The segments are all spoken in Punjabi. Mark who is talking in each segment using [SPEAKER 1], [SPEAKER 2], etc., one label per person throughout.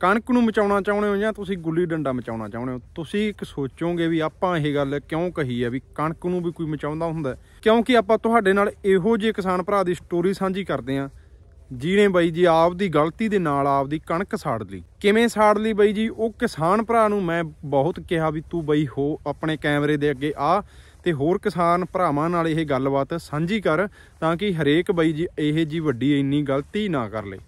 [SPEAKER 1] ਕਣਕ ਨੂੰ ਮਚਾਉਣਾ ਚਾਹੁੰਦੇ ਹੋ ਜਾਂ ਤੁਸੀਂ ਗੁੱਲੀ ਡੰਡਾ ਮਚਾਉਣਾ ਚਾਹੁੰਦੇ ਹੋ ਤੁਸੀਂ ਇੱਕ ਸੋਚੋਗੇ ਵੀ ਆਪਾਂ ਇਹ ਗੱਲ ਕਿਉਂ ਕਹੀ ਹੈ ਵੀ ਕਣਕ ਨੂੰ ਵੀ ਕੋਈ ਮਚਾਉਂਦਾ ਹੁੰਦਾ ਕਿਉਂਕਿ ਆਪਾਂ ਤੁਹਾਡੇ ਨਾਲ ਇਹੋ ਜਿਹੇ ਕਿਸਾਨ ਭਰਾ ਦੀ ਸਟੋਰੀ ਸਾਂਝੀ ਕਰਦੇ ਆਂ ਜਿਹਨੇ ਬਾਈ ਜੀ ਆਪ ਦੀ ਗਲਤੀ ਦੇ ਨਾਲ ਆਪ ਦੀ ਕਣਕ ਸਾੜ ਲਈ ਕਿਵੇਂ ਸਾੜ ਲਈ ਬਾਈ ਜੀ ਉਹ ਕਿਸਾਨ ਭਰਾ ਨੂੰ ਮੈਂ ਬਹੁਤ ਕਿਹਾ ਵੀ ਤੂੰ ਬਾਈ ਹੋ ਆਪਣੇ ਕੈਮਰੇ ਦੇ ਅੱਗੇ ਆ ਤੇ ਹੋਰ ਕਿਸਾਨ ਭਰਾਵਾਂ ਨਾਲ ਇਹ ਗੱਲਬਾਤ ਸਾਂਝੀ ਕਰ ਤਾਂ ਕਿ ਹਰੇਕ ਬਾਈ ਜੀ ਇਹ ਜੀ ਵੱਡੀ ਇੰਨੀ ਗਲਤੀ ਨਾ ਕਰ ਲੇ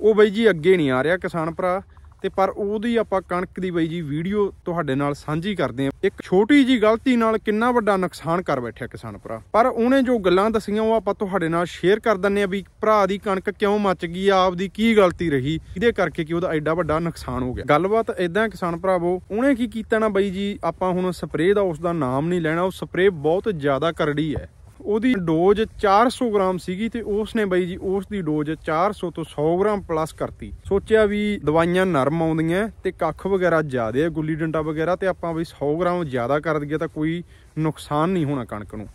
[SPEAKER 1] ਉਹ ਬਈ ਜੀ ਅੱਗੇ ਨਹੀਂ ਆ ਰਿਹਾ ਕਿਸਾਨ ਭਰਾ ਤੇ ਪਰ ਉਹਦੀ ਆਪਾਂ ਕਣਕ ਦੀ ਬਈ ਜੀ ਵੀਡੀਓ ਤੁਹਾਡੇ ਨਾਲ ਸਾਂਝੀ ਕਰਦੇ ਆ ਇੱਕ ਛੋਟੀ ਜੀ ਗਲਤੀ ਨਾਲ ਕਿੰਨਾ ਵੱਡਾ ਨੁਕਸਾਨ ਕਰ ਬੈਠਿਆ ਕਿਸਾਨ ਭਰਾ ਪਰ ਉਹਨੇ ਜੋ ਗੱਲਾਂ ਦਸੀਆਂ ਉਹ ਆਪਾਂ ਤੁਹਾਡੇ ਨਾਲ ਸ਼ੇਅਰ ਕਰ ਦਿੰਨੇ ਆ ਵੀ ਭਰਾ ਦੀ ਕਣਕ ਕਿਉਂ ਮੱਚ ਗਈ ਆ ਆਪਦੀ ਕੀ ਗਲਤੀ ਰਹੀ ਇਹਦੇ ਕਰਕੇ ਕਿ ਉਹਦਾ ਐਡਾ ਵੱਡਾ ਨੁਕਸਾਨ ਹੋ ਗਿਆ ਗੱਲਬਾਤ ਇਦਾਂ ਕਿਸਾਨ ਭਰਾਵੋ ਉਹਨੇ ਕੀ ਕੀਤਾ ਨਾ ਬਈ ਜੀ ਆਪਾਂ ਹੁਣ ਸਪਰੇਅ ਦਾ ਉਸ ਦਾ ਨਾਮ ਨਹੀਂ ਲੈਣਾ ਉਹ ਸਪਰੇਅ ਬਹੁਤ ਜ਼ਿਆਦਾ ਕਰੜੀ ਹੈ ਉਹਦੀ ਡੋਜ਼ 400 ਗ੍ਰਾਮ ਸੀਗੀ ਤੇ ਉਸ ਨੇ ਬਾਈ ਜੀ ਉਸ ਦੀ ਡੋਜ਼ 400 ਤੋਂ 100 ਗ੍ਰਾਮ ਪਲੱਸ ਕਰਤੀ ਸੋਚਿਆ ਵੀ ਦਵਾਈਆਂ ਨਰਮ ਆਉਂਦੀਆਂ ਤੇ ਕੱਖ ਵਗੈਰਾ ਜ਼ਿਆਦੇ ਗੁੱਲੀ ਡੰਡਾ ਵਗੈਰਾ ਤੇ ਆਪਾਂ ਬਈ 100 ਗ੍ਰਾਮ ਜ਼ਿਆਦਾ ਕਰ ਦਈਏ ਤਾਂ ਕੋਈ ਨੁਕਸਾਨ ਨਹੀਂ ਹੋਣਾ ਕਣਕ ਨੂੰ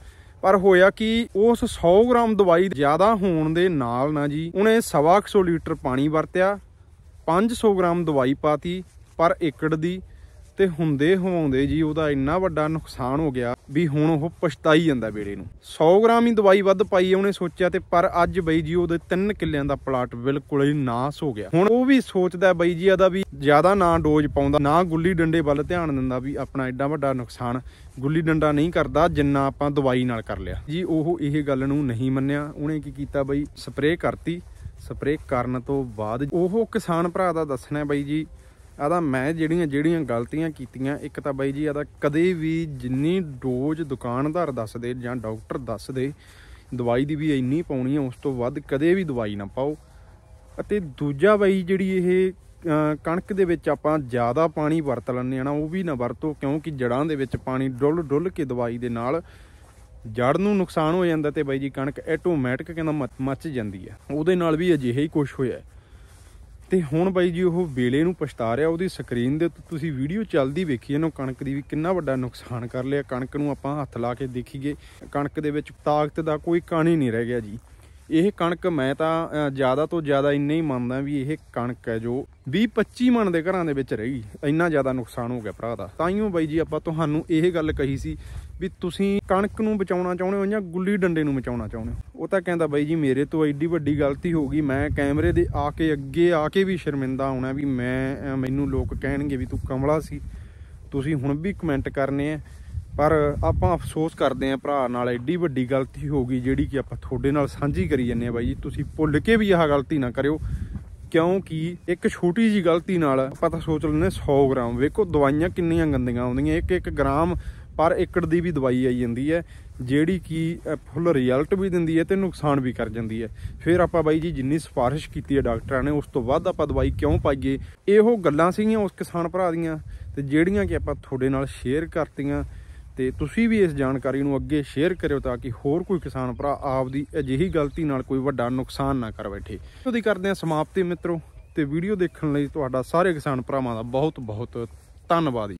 [SPEAKER 1] ਪਰ ਹੋਇਆ ਕਿ ਉਸ 100 ਗ੍ਰਾਮ ਦਵਾਈ ਜ਼ਿਆਦਾ ਹੋਣ ਦੇ ਨਾਲ ਨਾ ਜੀ ਉਹਨੇ 100 ਲੀਟਰ ਪਾਣੀ ਵਰਤਿਆ 500 ਗ੍ਰਾਮ ਦਵਾਈ ਪਾਤੀ ਪਰ ਏਕੜ ਦੀ ਤੇ ਹੁੰਦੇ ਹੋਵਾਉਂਦੇ ਜੀ ਉਹਦਾ ਇੰਨਾ ਵੱਡਾ ਨੁਕਸਾਨ ਹੋ ਗਿਆ ਵੀ ਹੁਣ ਉਹ ਪਛਤਾਈ ਜਾਂਦਾ ਬੇੜੇ ਨੂੰ 100 ਗ੍ਰਾਮ ਹੀ ਦਵਾਈ ਵੱਧ ਪਾਈ ਉਹਨੇ ਸੋਚਿਆ ਤੇ ਪਰ ਅੱਜ ਬਈ ਜੀ ਉਹਦੇ 3 ਕਿੱਲਿਆਂ ਦਾ ਪਲਾਟ ਬਿਲਕੁਲ ਹੀ ਨਾਸ ਹੋ ਗਿਆ ਹੁਣ ਉਹ ਵੀ ਸੋਚਦਾ ਬਈ ਜੀ ਇਹਦਾ ਵੀ ਜ਼ਿਆਦਾ ਨਾ ਡੋਜ਼ ਪਾਉਂਦਾ ਨਾ ਗੁੱਲੀ ਡੰਡੇ ਵੱਲ ਧਿਆਨ ਦਿੰਦਾ ਵੀ ਆਪਣਾ ਐਡਾ ਵੱਡਾ ਨੁਕਸਾਨ ਗੁੱਲੀ ਡੰਡਾ ਨਹੀਂ ਕਰਦਾ ਜਿੰਨਾ ਆਪਾਂ ਦਵਾਈ ਨਾਲ ਕਰ ਲਿਆ ਜੀ ਉਹ ਇਹ ਗੱਲ ਨੂੰ ਨਹੀਂ ਮੰਨਿਆ ਉਹਨੇ ਕੀ ਕੀਤਾ ਬਈ ਸਪਰੇਅ ਕਰਤੀ ਸਪਰੇਅ ਕਰਨ ਤੋਂ ਬਾਅਦ ਉਹ ਕਿਸਾਨ ਭਰਾ ਦਾ ਦੱਸਣਾ ਬਈ ਜੀ ਆਦਾ ਮੈਂ ਜਿਹੜੀਆਂ ਜਿਹੜੀਆਂ ਗਲਤੀਆਂ ਕੀਤੀਆਂ ਇੱਕ ਤਾਂ ਬਾਈ ਜੀ ਆਦਾ ਕਦੇ ਵੀ ਜਿੰਨੀ ਡੋਜ਼ ਦੁਕਾਨਦਾਰ ਦੱਸਦੇ ਜਾਂ ਡਾਕਟਰ ਦੱਸਦੇ ਦਵਾਈ ਦੀ ਵੀ ਇੰਨੀ ਪਾਉਣੀ ਹੈ ਉਸ ਤੋਂ ਵੱਧ ਕਦੇ ਵੀ ਦਵਾਈ ਨਾ ਪਾਓ ਅਤੇ ਦੂਜਾ ਬਾਈ ਜਿਹੜੀ ਇਹ ਕਣਕ ਦੇ ਵਿੱਚ ਆਪਾਂ ਜ਼ਿਆਦਾ ਪਾਣੀ ਵਰਤ ਲੈਂਦੇ ਆ ਨਾ ਉਹ ਵੀ ਨਾ ਵਰਤੋ ਕਿਉਂਕਿ ਜੜਾਂ ਦੇ ਵਿੱਚ ਪਾਣੀ ਡੁੱਲ ਡੁੱਲ ਕੇ ਦਵਾਈ ਦੇ ਨਾਲ ਜੜ ਨੂੰ ਨੁਕਸਾਨ ਹੋ ਜਾਂਦਾ ਤੇ ਬਾਈ ਜੀ ਕਣਕ ਆਟੋਮੈਟਿਕ ਕਹਿੰਦਾ ਮੱਚ ਜਾਂਦੀ ਹੈ ਉਹਦੇ ਨਾਲ ਵੀ ਅਜਿਹਾ ਹੀ ਕੁਝ ਹੋਇਆ ਤੇ ਹੁਣ ਬਾਈ ਜੀ ਉਹ ਵੇਲੇ ਨੂੰ ਪਛਤਾ ਰਿਹਾ ਉਹਦੀ ਸਕਰੀਨ ਦੇ ਉੱਤੇ ਤੁਸੀਂ ਵੀਡੀਓ ਚੱਲਦੀ ਵੇਖੀ ਇਹਨੂੰ ਕਣਕ ਦੀ ਵੀ ਕਿੰਨਾ ਵੱਡਾ ਨੁਕਸਾਨ ਕਰ ਲਿਆ ਕਣਕ ਨੂੰ ਆਪਾਂ ਹੱਥ ਲਾ ਕੇ ਦੇਖੀਏ ਕਣਕ ਦੇ ਵਿੱਚ ਤਾਕਤ ਦਾ ਕੋਈ ਕਾਣੀ ਨਹੀਂ ਰਹਿ ਗਿਆ ਜੀ ਇਹ ਕਣਕ ਮੈਂ ਤਾਂ ਜ਼ਿਆਦਾ ਤੋਂ ਜ਼ਿਆਦਾ ਇੰਨੇ ਹੀ ਮੰਨਦਾ ਵੀ ਇਹ ਕਣਕ ਹੈ ਜੋ 20-25 ਮਣ ਦੇ ਘਰਾਂ ਦੇ ਵਿੱਚ ਰਹੀ ਇੰਨਾ ਜ਼ਿਆਦਾ ਨੁਕਸਾਨ ਹੋ ਗਿਆ ਭਰਾ ਦਾ ਤਾਈਓ ਬਾਈ ਜੀ ਆਪਾਂ ਤੁਹਾਨੂੰ ਇਹ ਗੱਲ ਕਹੀ ਸੀ ਵੀ ਤੁਸੀਂ ਕਣਕ ਨੂੰ ਬਚਾਉਣਾ ਚਾਹੁੰਦੇ ਹੋ ਜਾਂ ਗੁੱਲੀ ਡੰਡੇ ਨੂੰ ਬਚਾਉਣਾ ਚਾਹੁੰਦੇ ਹੋ ਉਹ ਤਾਂ ਕਹਿੰਦਾ ਬਾਈ ਜੀ ਮੇਰੇ ਤੋਂ ਐਡੀ ਵੱਡੀ ਗਲਤੀ ਹੋ ਗਈ ਮੈਂ ਕੈਮਰੇ ਦੇ ਆ ਕੇ ਅੱਗੇ ਆ ਕੇ ਵੀ ਸ਼ਰਮਿੰਦਾ ਹੋਣਾ ਵੀ ਮੈਂ ਮੈਨੂੰ ਲੋਕ ਕਹਿਣਗੇ ਵੀ ਤੂੰ ਕਮਲਾ ਸੀ ਤੁਸੀਂ ਹੁਣ ਵੀ ਕਮੈਂਟ ਕਰਨੇ ਆ ਪਰ ਆਪਾਂ ਅਫਸੋਸ ਕਰਦੇ ਆਂ ਭਰਾ ਨਾਲ ਐਡੀ ਵੱਡੀ ਗਲਤੀ ਹੋ ਗਈ ਜਿਹੜੀ ਕਿ ਆਪਾਂ ਤੁਹਾਡੇ ਨਾਲ ਸਾਂਝੀ ਕਰੀ ਜੰਨੇ ਆ ਬਾਈ ਜੀ ਤੁਸੀਂ ਭੁੱਲ ਕੇ ਵੀ ਆਹ ਗਲਤੀ ਨਾ ਕਰਿਓ ਕਿਉਂਕਿ ਇੱਕ ਛੋਟੀ ਜੀ ਗਲਤੀ ਨਾਲ ਆਪਾਂ ਤਾਂ ਸੋਚ ਲੈਨੇ 100 ਗ੍ਰਾਮ ਵੇਖੋ ਦਵਾਈਆਂ ਕਿੰਨੀਆਂ ਗੰਦੀਆਂ ਆਉਂਦੀਆਂ ਇੱਕ ਇੱਕ ਗ੍ਰਾਮ ਪਰ ਏਕੜ ਦੀ ਵੀ ਦਵਾਈ ਆਈ ਜਾਂਦੀ ਹੈ ਜਿਹੜੀ ਕਿ ਫੁੱਲ ਰਿਜ਼ਲਟ ਵੀ ਦਿੰਦੀ ਹੈ ਤੇ ਨੁਕਸਾਨ ਵੀ ਕਰ ਜਾਂਦੀ ਹੈ ਫਿਰ ਆਪਾਂ ਬਾਈ ਜੀ ਜਿੰਨੀ ਸਿਫਾਰਿਸ਼ ਕੀਤੀ ਹੈ ਡਾਕਟਰਾਂ ਨੇ ਉਸ ਤੋਂ ਵੱਧ ਆਪਾਂ ਦਵਾਈ ਕਿਉਂ ਪਾਈਏ ਇਹੋ ਗੱਲਾਂ ਸੀਗੀਆਂ ਉਸ ਕਿਸਾਨ ਭਰਾ ਦੀਆਂ ਤੇ ਜਿਹੜੀਆਂ ਕਿ ਆਪਾਂ ਤੁਹਾਡੇ ਨਾਲ ਸ਼ੇਅਰ ਕਰਤੀਆਂ ਤੇ ਤੁਸੀਂ ਵੀ ਇਸ ਜਾਣਕਾਰੀ ਨੂੰ ਅੱਗੇ ਸ਼ੇਅਰ ਕਰਿਓ ਤਾਂ ਕਿ ਹੋਰ ਕੋਈ ਕਿਸਾਨ ਭਰਾ ਆਪਦੀ ਅਜਿਹੀ ਗਲਤੀ ਨਾਲ ਕੋਈ ਵੱਡਾ ਨੁਕਸਾਨ ਨਾ ਕਰ ਬੈਠੇ ਤੁਸੀਂ ਕਰਦੇ ਹਾਂ ਸਮਾਪਤੀ ਮਿੱਤਰੋ ਤੇ ਵੀਡੀਓ ਦੇਖਣ ਲਈ ਤੁਹਾਡਾ ਸਾਰੇ ਕਿਸਾਨ ਭਰਾਵਾਂ ਦਾ ਬਹੁਤ ਬਹੁਤ ਧੰਨਵਾਦ